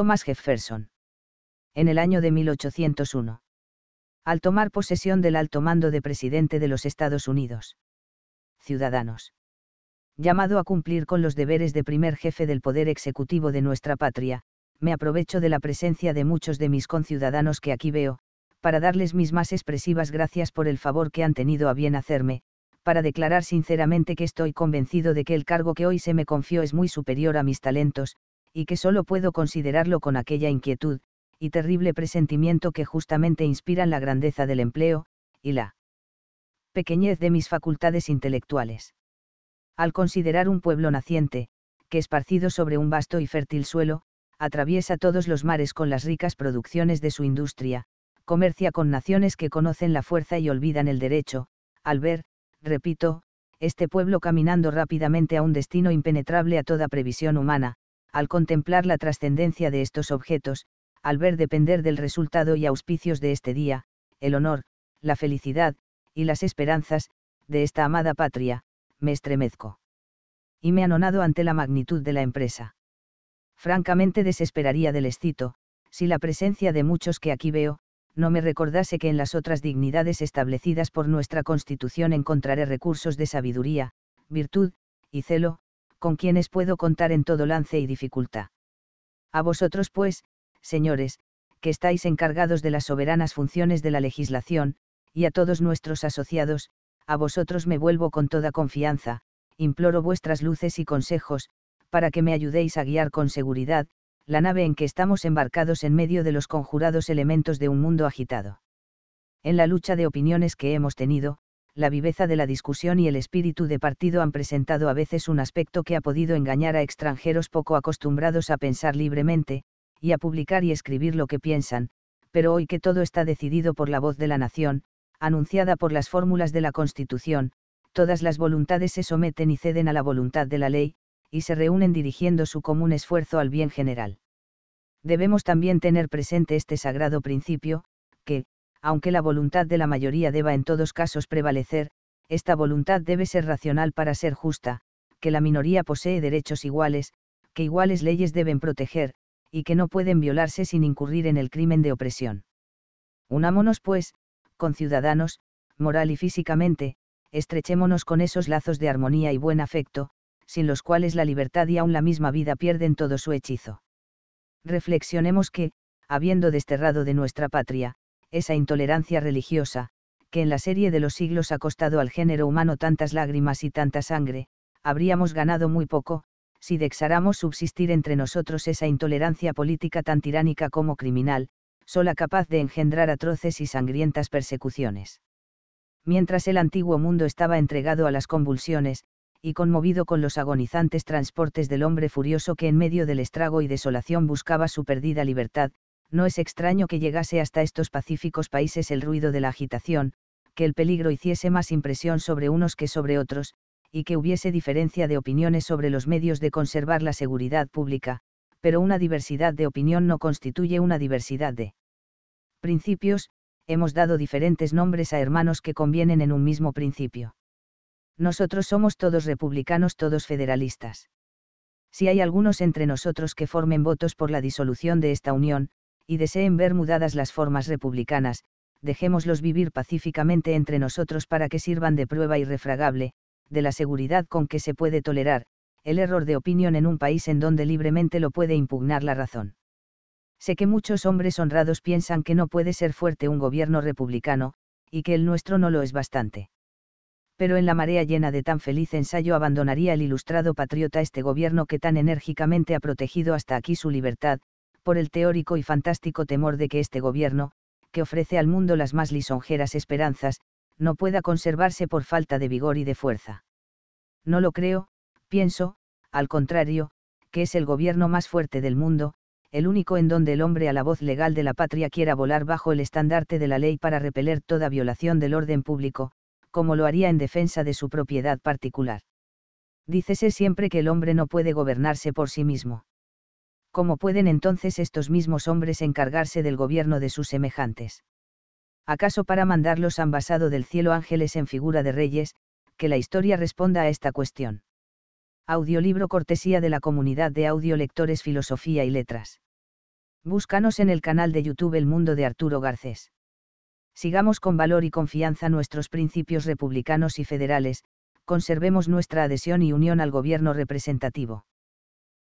Thomas Jefferson. En el año de 1801. Al tomar posesión del alto mando de presidente de los Estados Unidos. Ciudadanos. Llamado a cumplir con los deberes de primer jefe del poder ejecutivo de nuestra patria, me aprovecho de la presencia de muchos de mis conciudadanos que aquí veo, para darles mis más expresivas gracias por el favor que han tenido a bien hacerme, para declarar sinceramente que estoy convencido de que el cargo que hoy se me confió es muy superior a mis talentos, y que solo puedo considerarlo con aquella inquietud, y terrible presentimiento que justamente inspiran la grandeza del empleo, y la pequeñez de mis facultades intelectuales. Al considerar un pueblo naciente, que esparcido sobre un vasto y fértil suelo, atraviesa todos los mares con las ricas producciones de su industria, comercia con naciones que conocen la fuerza y olvidan el derecho, al ver, repito, este pueblo caminando rápidamente a un destino impenetrable a toda previsión humana, al contemplar la trascendencia de estos objetos, al ver depender del resultado y auspicios de este día, el honor, la felicidad, y las esperanzas, de esta amada patria, me estremezco. Y me anonado ante la magnitud de la empresa. Francamente desesperaría del escito, si la presencia de muchos que aquí veo, no me recordase que en las otras dignidades establecidas por nuestra Constitución encontraré recursos de sabiduría, virtud, y celo, con quienes puedo contar en todo lance y dificultad. A vosotros, pues, señores, que estáis encargados de las soberanas funciones de la legislación, y a todos nuestros asociados, a vosotros me vuelvo con toda confianza, imploro vuestras luces y consejos, para que me ayudéis a guiar con seguridad, la nave en que estamos embarcados en medio de los conjurados elementos de un mundo agitado. En la lucha de opiniones que hemos tenido, la viveza de la discusión y el espíritu de partido han presentado a veces un aspecto que ha podido engañar a extranjeros poco acostumbrados a pensar libremente, y a publicar y escribir lo que piensan, pero hoy que todo está decidido por la voz de la nación, anunciada por las fórmulas de la Constitución, todas las voluntades se someten y ceden a la voluntad de la ley, y se reúnen dirigiendo su común esfuerzo al bien general. Debemos también tener presente este sagrado principio, que, aunque la voluntad de la mayoría deba en todos casos prevalecer, esta voluntad debe ser racional para ser justa, que la minoría posee derechos iguales, que iguales leyes deben proteger, y que no pueden violarse sin incurrir en el crimen de opresión. Unámonos, pues, con ciudadanos, moral y físicamente, estrechémonos con esos lazos de armonía y buen afecto, sin los cuales la libertad y aún la misma vida pierden todo su hechizo. Reflexionemos que, habiendo desterrado de nuestra patria, esa intolerancia religiosa, que en la serie de los siglos ha costado al género humano tantas lágrimas y tanta sangre, habríamos ganado muy poco, si dexáramos subsistir entre nosotros esa intolerancia política tan tiránica como criminal, sola capaz de engendrar atroces y sangrientas persecuciones. Mientras el antiguo mundo estaba entregado a las convulsiones, y conmovido con los agonizantes transportes del hombre furioso que en medio del estrago y desolación buscaba su perdida libertad, no es extraño que llegase hasta estos pacíficos países el ruido de la agitación, que el peligro hiciese más impresión sobre unos que sobre otros, y que hubiese diferencia de opiniones sobre los medios de conservar la seguridad pública, pero una diversidad de opinión no constituye una diversidad de principios, hemos dado diferentes nombres a hermanos que convienen en un mismo principio. Nosotros somos todos republicanos, todos federalistas. Si hay algunos entre nosotros que formen votos por la disolución de esta unión, y deseen ver mudadas las formas republicanas, dejémoslos vivir pacíficamente entre nosotros para que sirvan de prueba irrefragable, de la seguridad con que se puede tolerar, el error de opinión en un país en donde libremente lo puede impugnar la razón. Sé que muchos hombres honrados piensan que no puede ser fuerte un gobierno republicano, y que el nuestro no lo es bastante. Pero en la marea llena de tan feliz ensayo abandonaría el ilustrado patriota este gobierno que tan enérgicamente ha protegido hasta aquí su libertad, por el teórico y fantástico temor de que este gobierno, que ofrece al mundo las más lisonjeras esperanzas, no pueda conservarse por falta de vigor y de fuerza. No lo creo, pienso, al contrario, que es el gobierno más fuerte del mundo, el único en donde el hombre a la voz legal de la patria quiera volar bajo el estandarte de la ley para repeler toda violación del orden público, como lo haría en defensa de su propiedad particular. Dícese siempre que el hombre no puede gobernarse por sí mismo. ¿cómo pueden entonces estos mismos hombres encargarse del gobierno de sus semejantes? ¿Acaso para mandarlos han basado del cielo ángeles en figura de reyes, que la historia responda a esta cuestión? Audiolibro cortesía de la comunidad de audiolectores Filosofía y Letras. Búscanos en el canal de YouTube El Mundo de Arturo Garcés. Sigamos con valor y confianza nuestros principios republicanos y federales, conservemos nuestra adhesión y unión al gobierno representativo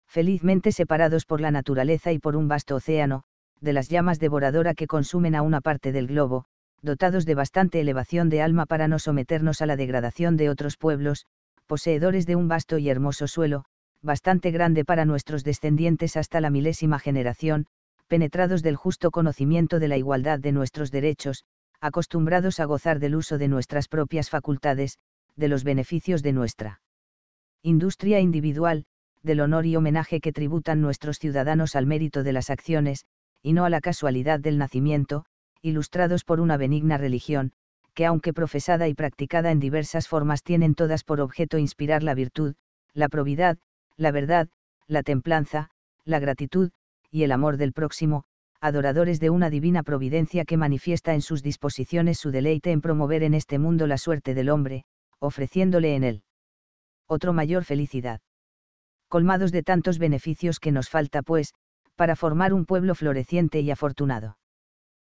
felizmente separados por la naturaleza y por un vasto océano, de las llamas devoradora que consumen a una parte del globo, dotados de bastante elevación de alma para no someternos a la degradación de otros pueblos, poseedores de un vasto y hermoso suelo, bastante grande para nuestros descendientes hasta la milésima generación, penetrados del justo conocimiento de la igualdad de nuestros derechos, acostumbrados a gozar del uso de nuestras propias facultades, de los beneficios de nuestra industria individual, del honor y homenaje que tributan nuestros ciudadanos al mérito de las acciones, y no a la casualidad del nacimiento, ilustrados por una benigna religión, que aunque profesada y practicada en diversas formas tienen todas por objeto inspirar la virtud, la probidad, la verdad, la templanza, la gratitud, y el amor del próximo, adoradores de una divina providencia que manifiesta en sus disposiciones su deleite en promover en este mundo la suerte del hombre, ofreciéndole en él otro mayor felicidad colmados de tantos beneficios que nos falta, pues, para formar un pueblo floreciente y afortunado.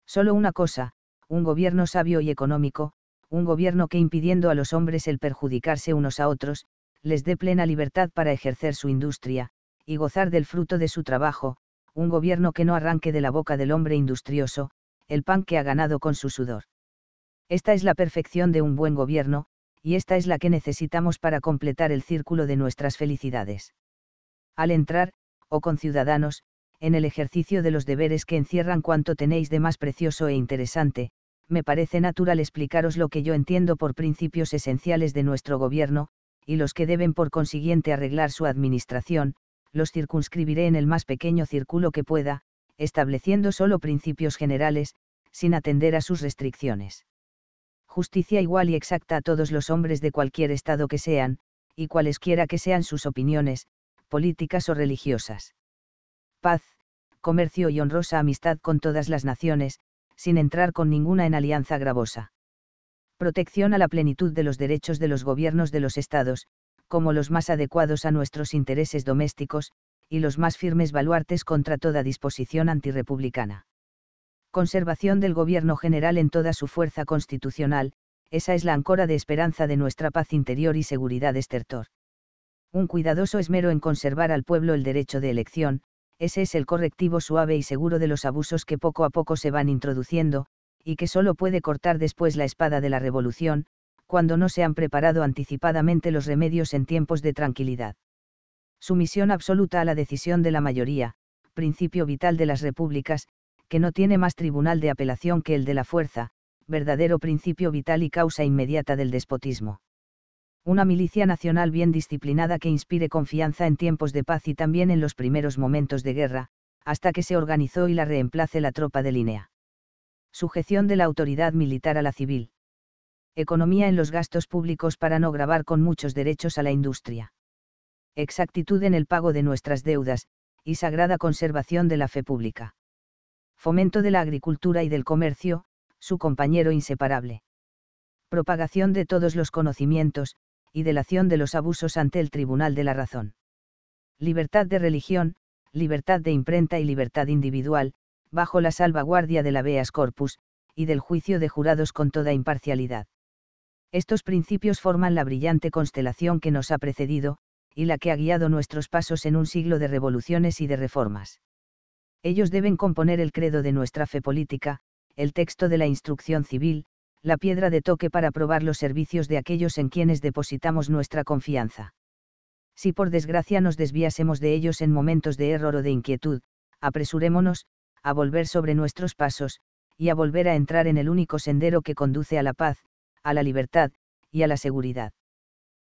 Solo una cosa, un gobierno sabio y económico, un gobierno que impidiendo a los hombres el perjudicarse unos a otros, les dé plena libertad para ejercer su industria, y gozar del fruto de su trabajo, un gobierno que no arranque de la boca del hombre industrioso, el pan que ha ganado con su sudor. Esta es la perfección de un buen gobierno, y esta es la que necesitamos para completar el círculo de nuestras felicidades al entrar, o con ciudadanos, en el ejercicio de los deberes que encierran cuanto tenéis de más precioso e interesante, me parece natural explicaros lo que yo entiendo por principios esenciales de nuestro gobierno, y los que deben por consiguiente arreglar su administración, los circunscribiré en el más pequeño círculo que pueda, estableciendo solo principios generales, sin atender a sus restricciones. Justicia igual y exacta a todos los hombres de cualquier estado que sean, y cualesquiera que sean sus opiniones, políticas o religiosas. Paz, comercio y honrosa amistad con todas las naciones, sin entrar con ninguna en alianza gravosa. Protección a la plenitud de los derechos de los gobiernos de los estados, como los más adecuados a nuestros intereses domésticos, y los más firmes baluartes contra toda disposición antirepublicana. Conservación del gobierno general en toda su fuerza constitucional, esa es la ancora de esperanza de nuestra paz interior y seguridad estertor un cuidadoso esmero en conservar al pueblo el derecho de elección, ese es el correctivo suave y seguro de los abusos que poco a poco se van introduciendo, y que solo puede cortar después la espada de la revolución, cuando no se han preparado anticipadamente los remedios en tiempos de tranquilidad. Sumisión absoluta a la decisión de la mayoría, principio vital de las repúblicas, que no tiene más tribunal de apelación que el de la fuerza, verdadero principio vital y causa inmediata del despotismo una milicia nacional bien disciplinada que inspire confianza en tiempos de paz y también en los primeros momentos de guerra, hasta que se organizó y la reemplace la tropa de línea. Sujeción de la autoridad militar a la civil. Economía en los gastos públicos para no grabar con muchos derechos a la industria. Exactitud en el pago de nuestras deudas, y sagrada conservación de la fe pública. Fomento de la agricultura y del comercio, su compañero inseparable propagación de todos los conocimientos, y delación de los abusos ante el Tribunal de la Razón. Libertad de religión, libertad de imprenta y libertad individual, bajo la salvaguardia de la Beas corpus, y del juicio de jurados con toda imparcialidad. Estos principios forman la brillante constelación que nos ha precedido, y la que ha guiado nuestros pasos en un siglo de revoluciones y de reformas. Ellos deben componer el credo de nuestra fe política, el texto de la instrucción civil, la piedra de toque para probar los servicios de aquellos en quienes depositamos nuestra confianza. Si por desgracia nos desviásemos de ellos en momentos de error o de inquietud, apresurémonos, a volver sobre nuestros pasos, y a volver a entrar en el único sendero que conduce a la paz, a la libertad, y a la seguridad.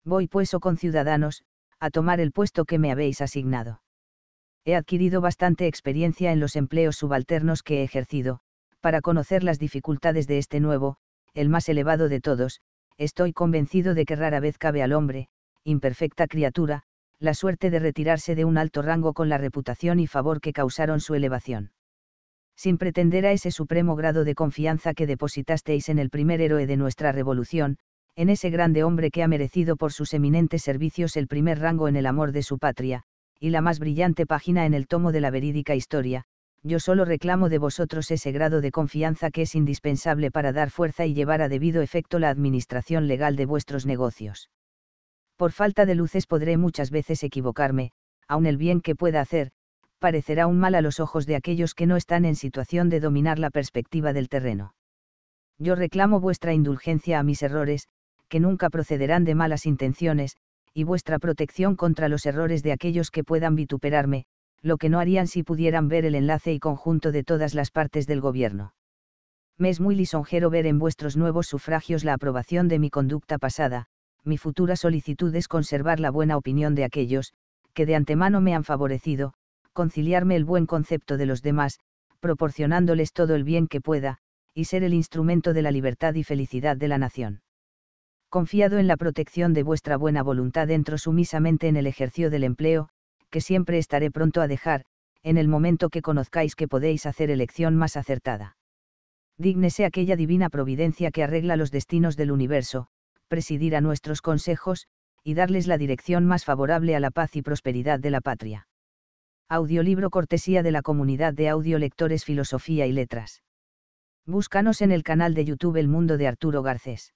Voy pues, oh con ciudadanos, a tomar el puesto que me habéis asignado. He adquirido bastante experiencia en los empleos subalternos que he ejercido, para conocer las dificultades de este nuevo, el más elevado de todos, estoy convencido de que rara vez cabe al hombre, imperfecta criatura, la suerte de retirarse de un alto rango con la reputación y favor que causaron su elevación. Sin pretender a ese supremo grado de confianza que depositasteis en el primer héroe de nuestra revolución, en ese grande hombre que ha merecido por sus eminentes servicios el primer rango en el amor de su patria, y la más brillante página en el tomo de la verídica historia, yo solo reclamo de vosotros ese grado de confianza que es indispensable para dar fuerza y llevar a debido efecto la administración legal de vuestros negocios. Por falta de luces podré muchas veces equivocarme, aun el bien que pueda hacer, parecerá un mal a los ojos de aquellos que no están en situación de dominar la perspectiva del terreno. Yo reclamo vuestra indulgencia a mis errores, que nunca procederán de malas intenciones, y vuestra protección contra los errores de aquellos que puedan vituperarme, lo que no harían si pudieran ver el enlace y conjunto de todas las partes del gobierno. Me es muy lisonjero ver en vuestros nuevos sufragios la aprobación de mi conducta pasada, mi futura solicitud es conservar la buena opinión de aquellos, que de antemano me han favorecido, conciliarme el buen concepto de los demás, proporcionándoles todo el bien que pueda, y ser el instrumento de la libertad y felicidad de la nación. Confiado en la protección de vuestra buena voluntad entro sumisamente en el ejercicio del empleo, que siempre estaré pronto a dejar, en el momento que conozcáis que podéis hacer elección más acertada. Dígnese aquella divina providencia que arregla los destinos del universo, presidir a nuestros consejos, y darles la dirección más favorable a la paz y prosperidad de la patria. Audiolibro cortesía de la comunidad de audiolectores Filosofía y Letras. Búscanos en el canal de YouTube El Mundo de Arturo Garcés.